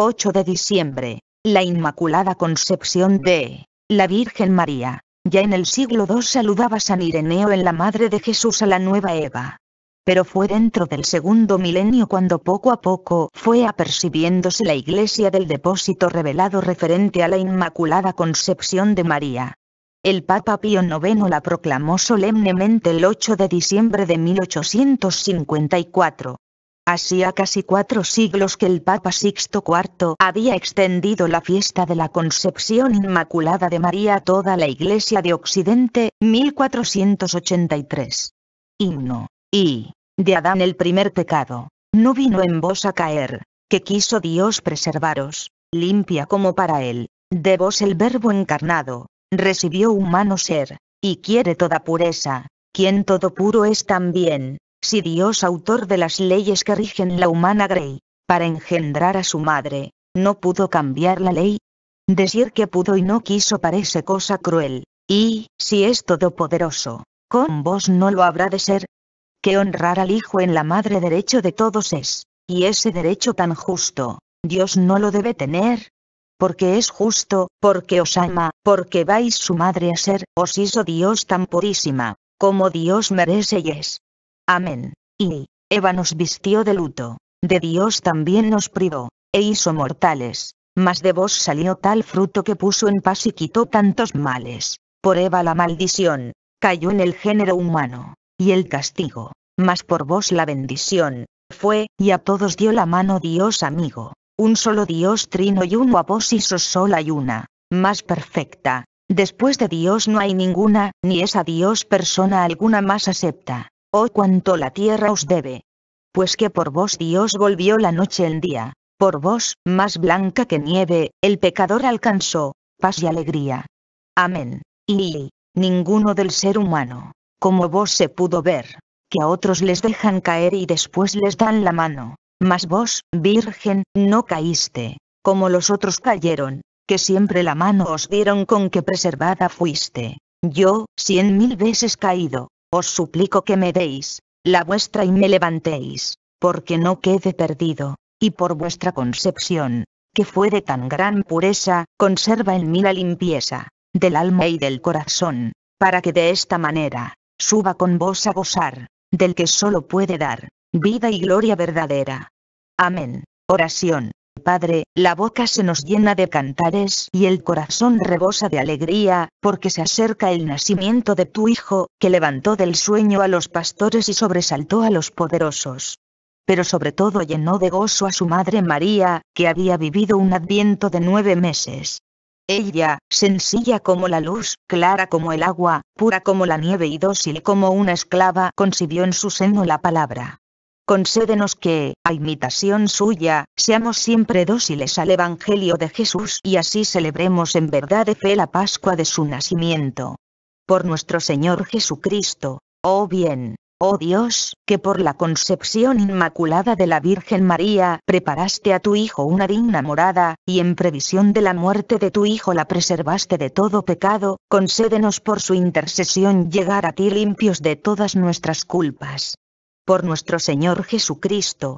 8 de diciembre, la Inmaculada Concepción de la Virgen María. Ya en el siglo II saludaba San Ireneo en la Madre de Jesús a la nueva Eva. Pero fue dentro del segundo milenio cuando poco a poco fue apercibiéndose la iglesia del depósito revelado referente a la Inmaculada Concepción de María. El Papa Pío IX la proclamó solemnemente el 8 de diciembre de 1854, Hacía casi cuatro siglos que el Papa Sixto IV había extendido la fiesta de la Concepción Inmaculada de María a toda la Iglesia de Occidente, 1483. Himno. Y, de Adán el primer pecado, no vino en vos a caer, que quiso Dios preservaros, limpia como para él, de vos el Verbo encarnado, recibió humano ser, y quiere toda pureza, quien todo puro es también, si Dios autor de las leyes que rigen la humana Grey, para engendrar a su madre, no pudo cambiar la ley? Decir que pudo y no quiso parece cosa cruel, y, si es todopoderoso, con vos no lo habrá de ser. Que honrar al Hijo en la madre derecho de todos es, y ese derecho tan justo, Dios no lo debe tener. Porque es justo, porque os ama, porque vais su madre a ser, os hizo Dios tan purísima, como Dios merece y es. Amén. Y, Eva nos vistió de luto, de Dios también nos privó, e hizo mortales, mas de vos salió tal fruto que puso en paz y quitó tantos males. Por Eva la maldición, cayó en el género humano, y el castigo, mas por vos la bendición, fue, y a todos dio la mano Dios amigo, un solo Dios trino y uno a vos hizo sola y una, más perfecta. Después de Dios no hay ninguna, ni es a Dios persona alguna más acepta. Oh cuánto la tierra os debe. Pues que por vos Dios volvió la noche en día, por vos, más blanca que nieve, el pecador alcanzó, paz y alegría. Amén. Y, ninguno del ser humano, como vos se pudo ver, que a otros les dejan caer y después les dan la mano, mas vos, Virgen, no caíste, como los otros cayeron, que siempre la mano os dieron con que preservada fuiste. Yo, cien mil veces caído, os suplico que me deis, la vuestra y me levantéis, porque no quede perdido, y por vuestra concepción, que fue de tan gran pureza, conserva en mí la limpieza, del alma y del corazón, para que de esta manera, suba con vos a gozar, del que solo puede dar, vida y gloria verdadera. Amén. Oración. Padre, la boca se nos llena de cantares y el corazón rebosa de alegría, porque se acerca el nacimiento de tu Hijo, que levantó del sueño a los pastores y sobresaltó a los poderosos. Pero sobre todo llenó de gozo a su madre María, que había vivido un adviento de nueve meses. Ella, sencilla como la luz, clara como el agua, pura como la nieve y dócil como una esclava, concibió en su seno la palabra concédenos que, a imitación suya, seamos siempre dóciles al Evangelio de Jesús y así celebremos en verdad de fe la Pascua de su nacimiento. Por nuestro Señor Jesucristo, oh bien, Oh Dios, que por la concepción inmaculada de la Virgen María preparaste a tu Hijo una digna morada, y en previsión de la muerte de tu Hijo la preservaste de todo pecado, concédenos por su intercesión llegar a ti limpios de todas nuestras culpas por nuestro Señor Jesucristo,